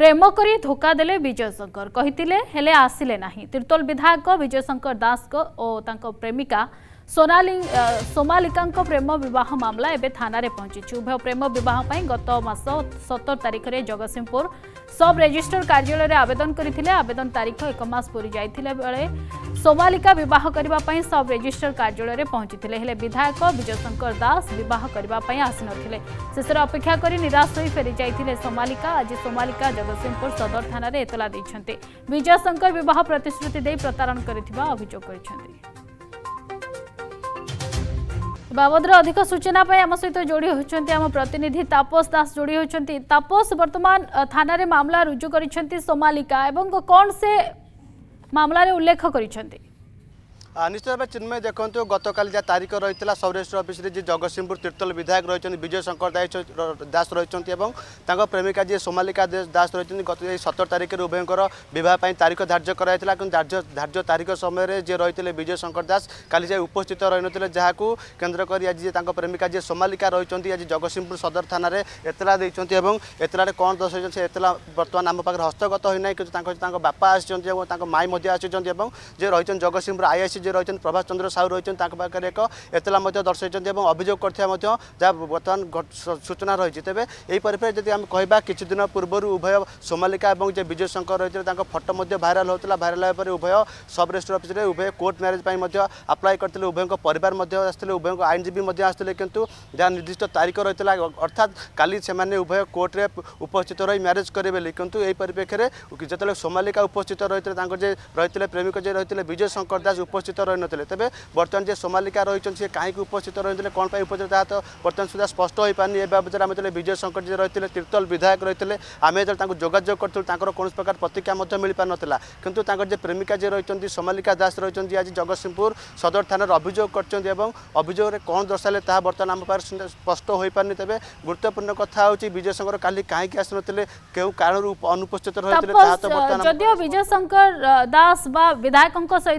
প্রেম করে ধোকা দেলে বিজয় শঙ্কর কে হলে আসলে না তীর্তোল বিধায়ক বিজয় শঙ্কর দাস ও তাঁর প্রেমিকা সোনালি সোমালিকাঙ্ক প্রেম বহ মামলা এবে থানায় পৌঁছিছে উভয় প্রেম বহ গত মাস সতর তারিখে জগৎসিংহপুর সব রেজিষ্টর কার্যালয়ে আবেদন করে আবেদন তারিখ এক মাস পুরী যাই বেড়ে সোমালিকা বহ করা সব রেজিষ্টর কার্যালয়ে পৌঁছিলে হলে বিধায়ক বিজয়শঙ্কর দাস বহ করা আসিনে শেষে অপেক্ষা করে নিরাশ হয়ে ফেরি যাই সোমালিকা আজ সোমালিকা জগৎসিংহপুর সদর থানায় এতলা দিয়েছেন বিজয়শঙ্কর বহ প্রতিশ্রুতি দিয়ে প্রতারণ করে অভিযোগ করেছেন বাবদর অধিক সূচনা আম সহ যোড়ি হচ্ছেন আমার প্রতিনিধি তাপস দাস যোড়ি হচ্ছেন তাপস বর্তমান থানার মামলা রুজু করেছেন সোমালিকা এবং কণ সে মামলার উল্লেখ করেছেন নিশ্চিত ভাবে চিন্ময় দেখুন গতকাল যা তারিখ রয়েছে সৌরাষ্ট্র অফিসে যে জগৎসিংপুর তীর্তল বিধায়ক রয়েছেন বিজয় শঙ্কর দাস দাস রয়েছেন এবং তাঁর প্রেমিকা যে সোমালিকা দাস রয়েছেন গত এই সতের তারিখের উভয়ঙ্কর বিবাহ তারিখ ধার্য করা হয়েছিল কিন্তু ধার্য তারিখ সময়ের যে রয়েছে বিজয় শঙ্কর দাস কাল যে উপস্থিত রয়েনলে যা কেন্দ্র করে আজ যে তাঁর প্রেমিকা যে সোমালিকা রয়েছেন আজ জগৎসিংপুর সদর থানার এতলা দিয়েছেন এবং এতলার কম দর্শাইছেন সে এতলা বর্তমান আমার পাখে হস্তগত হয়ে না কিন্তু তাঁর বাপা আসছেন এবং তাঁর মাই মধ্যে আসছেন এবং যে রয়েছেন জগৎসিংপুর আইআইসি ଯିଏ ରହିଛନ୍ତି ପ୍ରଭାସ ଚନ୍ଦ୍ର ସାହୁ ରହିଛନ୍ତି ତାଙ୍କ ପାଖରେ ଏକ ଏତଲା ମଧ୍ୟ ଦର୍ଶାଇଛନ୍ତି ଏବଂ ଅଭିଯୋଗ କରିଥିବା ମଧ୍ୟ ଯାହା ବର୍ତ୍ତମାନ ସୂଚନା ରହିଛି ତେବେ ଏହି ପରିପ୍ରେକ୍ଷୀରେ ଯଦି ଆମେ କହିବା କିଛି ଦିନ ପୂର୍ବରୁ ଉଭୟ ସୋମାଲିକା ଏବଂ ଯେ ବିଜୟ ଶଙ୍କର ରହିଥିଲେ ତାଙ୍କ ଫଟୋ ମଧ୍ୟ ଭାଇରାଲ୍ ହେଉଥିଲା ଭାଇରାଲ୍ ହେବା ପରେ ଉଭୟ ସବ୍ ରେଜିଷ୍ଟ୍ର ଅଫିସରେ ଉଭୟ କୋର୍ଟ ମ୍ୟାରେଜ୍ ପାଇଁ ମଧ୍ୟ ଆପ୍ଲାଏ କରିଥିଲେ ଉଭୟଙ୍କ ପରିବାର ମଧ୍ୟ ଆସିଥିଲେ ଉଭୟଙ୍କ ଆଇନଜୀବୀ ମଧ୍ୟ ଆସିଥିଲେ କିନ୍ତୁ ଯାହା ନିର୍ଦ୍ଦିଷ୍ଟ ତାରିଖ ରହିଥିଲା ଅର୍ଥାତ୍ କାଲି ସେମାନେ ଉଭୟ କୋର୍ଟରେ ଉପସ୍ଥିତ ରହି ମ୍ୟାରେଜ୍ କରିବେ ବୋଲି କିନ୍ତୁ ଏହି ପରିପ୍ରେକ୍ଷୀରେ ଯେତେବେଳେ ସୋମାଲିକା ଉପସ୍ଥିତ ରହିଥିଲେ ତାଙ୍କର ଯେ ରହିଥିଲେ ପ୍ରେମିକ ଯେ ରହିଥିଲେ ବିଜୟ ଶଙ୍କର ଦାସ ଉପସ୍ଥିତ উপস্থিত রইনলে তবে বর্তমান যে সোমালিকা রয়েছেন সে কাহিকি উপস্থিত রইলে কোণ উপস্থিত তা তো বর্তমান সুদ্ধা স্পষ্ট হয়ে পানি এ বাবদে আমি যেতে বিজয় শঙ্কর যে রয়েছে তীর্তল বিধায়ক রয়েছে আমি যেতে তাঁর যোগাযোগ করু তাঁর কোণ প্রকার প্রতিক্রিয়া মিপার নথিলা কিন্তু তাঁর যে প্রেমিকা যে রয়েছেন সোমালিকা দাস রয়েছেন আজ জগৎসিংপুর সদর থানার অভিযোগ করছেন এবং অভিযোগের কোণ দর্শালে তাহা বর্তমান আমার পাখে স্পষ্ট হয়ে পানি তবে গুরুত্বপূর্ণ কথা হচ্ছে বিজয় শঙ্কর কালি কাহিকি আসুনলে কেউ কারণ অনুপস্থিত রয়েছে তাহা তো বর্তমান যদিও বিজয় শঙ্কর দাস বা বিধায়ক সহ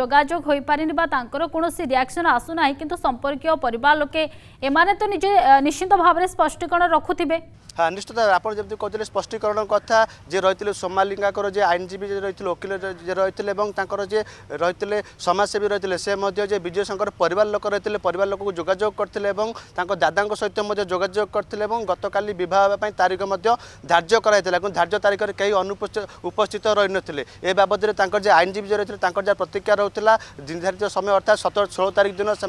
যোগাযোগ যোগাযোগ হয়ে পারিনি বা তাঁর কোণী রিয়াকশন আসুনা কিন্তু সম্পর্কীয় পরিবার লোকে এমানে তো নিজ নিশ্চিত ভাবে স্পষ্টীকরণ রখুবে হ্যাঁ নিশ্চিত আপনার যেমন কৌলে স্পষ্টীকরণ কথা যে রয়েছে সোমালিঙ্গাকর যে আইনজীবী যে রয়েছে ওকিল যে রয়েছে এবং তাঁর যে রয়েছে সমাজসেবী রয়েছে সে মধ্যে যে বিজয় শঙ্কর পরিবার লোক রয়েছে পরিবার লোক যোগাযোগ করলে এবং তাঁর দাদা সহ যোগাযোগ করলে এবং গতকাল বিবাহ হওয়া তারিখ মধ্যে ধার্য করা হয়েছিল এবং ধার্য তারিখের কে অনুপস্থিত উপস্থিত রয়ে এ বাবদে তাঁর যে আইনজীবী যে রয়েছে তাঁর যা প্রতিক্রিয়া রয়েছে নির্ধারিত সময় অর্থাৎ সতের ষোলো তারিখ দিন সে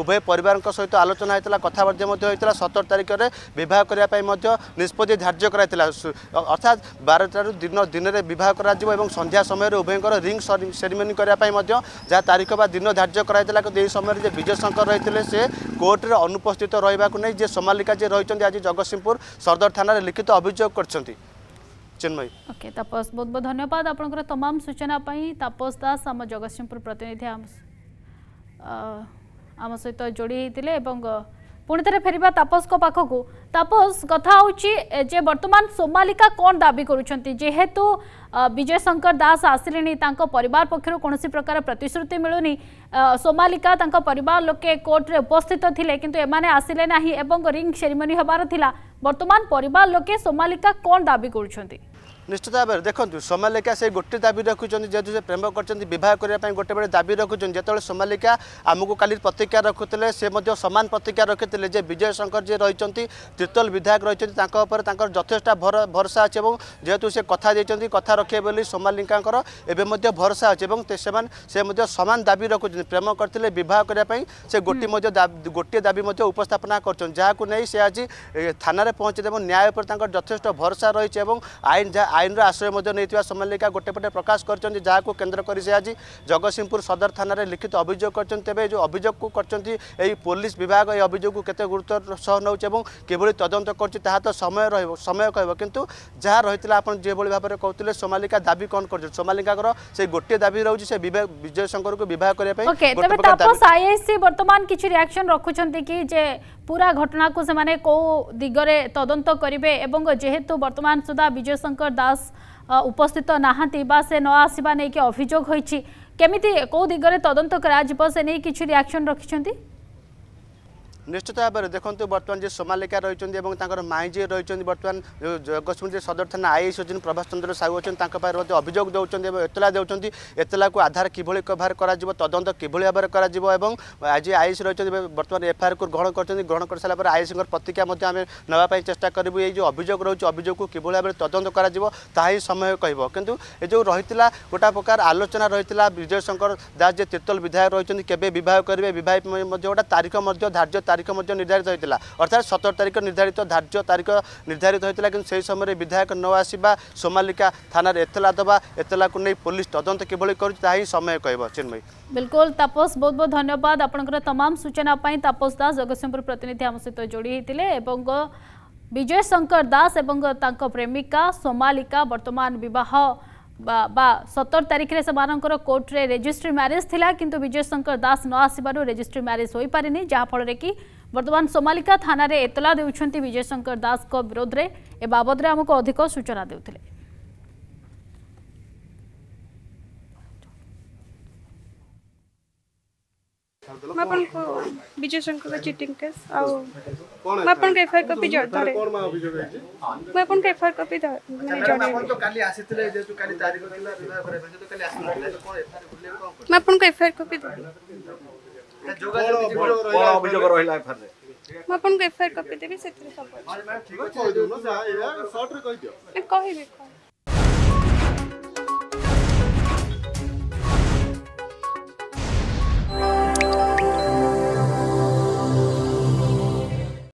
উভয় পরিবার সহ আলোচনা হয়েছিল কথাবার্তা হয়েছিল সতের তারিখের বিবাহ করা निष्पत्ति धार्य धार्जा अर्थात् बारटु दिन विवाह गरा समय रिंग उभयको रिङ सेरीमो तारीख बा दिन धार्ज गराइला समयले जे विजय से कोर्ट कोर्ट्र अनुपस्थित नहीं जे समालिका जे चाहिँ आज जगतसिंहपुर सदर थान लिखित अभियु गर्छ चिन्मय ओके तपस बहुत बहुत धन्यवाद तमाम सूचना दास आम जगतसिंहपुर प्रतिनिधि आम सहित जोड़ी एवं ପୁଣି ଥରେ ଫେରିବା ତାପସଙ୍କ ପାଖକୁ ତାପସ କଥା ହେଉଛି ଯେ ବର୍ତ୍ତମାନ ସୋମାଲିକା କ'ଣ ଦାବି କରୁଛନ୍ତି ଯେହେତୁ ବିଜୟ ଶଙ୍କର ଦାସ ଆସିଲେଣି ତାଙ୍କ ପରିବାର ପକ୍ଷରୁ କୌଣସି ପ୍ରକାର ପ୍ରତିଶ୍ରୁତି ମିଳୁନି ସୋମାଲିକା ତାଙ୍କ ପରିବାର ଲୋକେ କୋର୍ଟରେ ଉପସ୍ଥିତ ଥିଲେ କିନ୍ତୁ ଏମାନେ ଆସିଲେ ନାହିଁ ଏବଂ ରିଙ୍ଗ ସେରିମୋନି ହେବାର ଥିଲା ବର୍ତ୍ତମାନ ପରିବାର ଲୋକେ ସୋମାଲିକା କ'ଣ ଦାବି କରୁଛନ୍ତି ନିଶ୍ଚିତ ଭାବରେ ଦେଖନ୍ତୁ ସୋମାଲିକା ସେ ଗୋଟେ ଦାବି ରଖୁଛନ୍ତି ଯେହେତୁ ସେ ପ୍ରେମ କରିଛନ୍ତି ବିବାହ କରିବା ପାଇଁ ଗୋଟେ ବେଳେ ଦାବି ରଖୁଛନ୍ତି ଯେତେବେଳେ ସୋମାଲିକା ଆମକୁ କାଲି ପ୍ରତିକ୍ରିୟା ରଖୁଥିଲେ ସେ ମଧ୍ୟ ସମାନ ପ୍ରତିକ୍ରିୟା ରଖିଥିଲେ ଯେ ବିଜୟ ଶଙ୍କର ଯିଏ ରହିଛନ୍ତି ତୀର୍ତ୍ତୋଲ ବିଧାୟକ ରହିଛନ୍ତି ତାଙ୍କ ଉପରେ ତାଙ୍କର ଯଥେଷ୍ଟ ଭରସା ଅଛି ଏବଂ ଯେହେତୁ ସେ କଥା ଦେଇଛନ୍ତି କଥା ରଖିବେ ବୋଲି ସୋମାଲିକାଙ୍କର ଏବେ ମଧ୍ୟ ଭରସା ଅଛି ଏବଂ ସେମାନେ ସେ ମଧ୍ୟ ସମାନ ଦାବି ରଖୁଛନ୍ତି ପ୍ରେମ କରିଥିଲେ ବିବାହ କରିବା ପାଇଁ ସେ ଗୋଟିଏ ମଧ୍ୟ ଗୋଟିଏ ଦାବି ମଧ୍ୟ ଉପସ୍ଥାପନା କରୁଛନ୍ତି ଯାହାକୁ ନେଇ ସେ ଆଜି ଥାନାରେ ପହଞ୍ଚିଲେ ଏବଂ ନ୍ୟାୟ ଉପରେ ତାଙ୍କର ଯଥେଷ୍ଟ ଭରସା ରହିଛି ଏବଂ ଆଇନ ଯାହା আইনর আশ্রয় নেওয়া সমালিকা গোটেপটে প্রকাশ করছেন যা কেন্দ্র করে সে আজ জগৎসিংহপুর সদর থানার লিখিত অভিযোগ করছেন তেমনি যে অভিযোগ করছেন এই পুলিশ বিভাগ এই অভিযোগ কেতে গুরুত্ব সহ নেছে এবং কিভাবে তদন্ত করছে তাহা তো সময় রহব সময় কহব কিন্তু যা রয়েছে আপনার যেভাবে ভাবে কৌলে সোমালিকা দাবি কন করছেন সোমালিকার সেই গোটিয়ে দাবি রয়েছে সে বিজয় শঙ্করকে বিবাহ করা বর্তমান কিছু রিয়াকশন রাখুছেন কি যে পুরা ঘটনাকে সে কেউ দিগরে তদন্ত করবে এবং যেহেতু বর্তমান সুদ্ধা বিজয় শঙ্কর দাস উপস্থিত নাহান্তি বা সে ন আসবা নেই অভিযোগ হয়েছে কেমিতি কেউ দিগরে তদন্ত করা সে কিছু রিয়াকশন রাখি ନିଶ୍ଚିତ ଭାବରେ ଦେଖନ୍ତୁ ବର୍ତ୍ତମାନ ଯେ ସୋମାଲିକା ରହିଛନ୍ତି ଏବଂ ତାଙ୍କର ମାଇଁ ଯିଏ ରହିଛନ୍ତି ବର୍ତ୍ତମାନ ଜଗତସିଂହପୁର ସଦର ଥାନା ଆଇଏସ୍ ଅଛନ୍ତି ପ୍ରଭାସ ଚନ୍ଦ୍ର ସାହୁ ଅଛନ୍ତି ତାଙ୍କ ପାଖରେ ମଧ୍ୟ ଅଭିଯୋଗ ଦେଉଛନ୍ତି ଏବଂ ଏତଲା ଦେଉଛନ୍ତି ଏତଲାକୁ ଆଧାର କିଭଳି କଭର କରାଯିବ ତଦନ୍ତ କିଭଳି ଭାବରେ କରାଯିବ ଏବଂ ଆଜି ଆଇଏସ୍ ରହିଛନ୍ତି ବର୍ତ୍ତମାନ ଏଫ୍ଆଇଆର୍କୁ ଗ୍ରହଣ କରିଛନ୍ତି ଗ୍ରହଣ କରିସାରିଲା ପରେ ଆଇଏସ୍ଙ୍କର ପ୍ରତିକ୍ରିୟା ମଧ୍ୟ ଆମେ ନେବା ପାଇଁ ଚେଷ୍ଟା କରିବୁ ଏଇ ଯେଉଁ ଅଭିଯୋଗ ରହୁଛି ଅଭିଯୋଗକୁ କିଭଳି ଭାବରେ ତଦନ୍ତ କରାଯିବ ତାହା ହିଁ ସମୟ କହିବ କିନ୍ତୁ ଏ ଯେଉଁ ରହିଥିଲା ଗୋଟା ପ୍ରକାର ଆଲୋଚନା ରହିଥିଲା ବିଜୟ ଶଙ୍କର ଦାସ ଯେ ତିର୍ତ୍ତୋଲ ବିଧାୟକ ରହିଛନ୍ତି କେବେ ବିବାହ କରିବେ ବିବାହ ମଧ୍ୟ ଗୋଟେ ତାରିଖ ମଧ୍ୟ ଧାର୍ଯ୍ୟ তারিখমাధ్య নির্ধারিত হইছিললা অর্থাৎ 17 তারিখ নির্ধারিত ধার্য তারিখ নির্ধারিত হইছিল কিন্তু সেই সময়ে বিধায়ক নওয়াসিবা সোমালিকা থানার এতলা দবা এতলা কোনি পুলিশ তদন্ত কিবলি করু তাই সময় কইবা চিনবাই একদম তপস বহুত বহুত ধন্যবাদ আপনকর तमाम सूचना পাই তপস দাস জগসংপুর প্রতিনিধি আম সৈতে জড়িত হইtile এবঙ্গ বিজয়শঙ্কর দাস এবঙ্গ তাংক প্রেমিকা সোমালিকা বর্তমান বিবাহ सतर तारीख में से कोर्टे रेजिस्ट्री म्यारेज थी कि विजय शंकर दास न आसवर रेजिस्ट्री म्यारेज हो पारे जहाँफल कि बर्तमान सोमालिका थाना एतला देजय शंकर दास विरोध में ए बाबद आमको अधिक सूचना देते मैं अपन को विजय शंकर का चीटिंग केस और मैं अपन का एफआईआर कॉपी धरे मैं अपन का एफआईआर कॉपी मैंने जड़े मैं अपन को एफआईआर ମୁଁ ଆପଣଙ୍କୁ ଏଫଆଇଆର କପି ଦେବି ସେଥିରେ ସବୁ କହିବି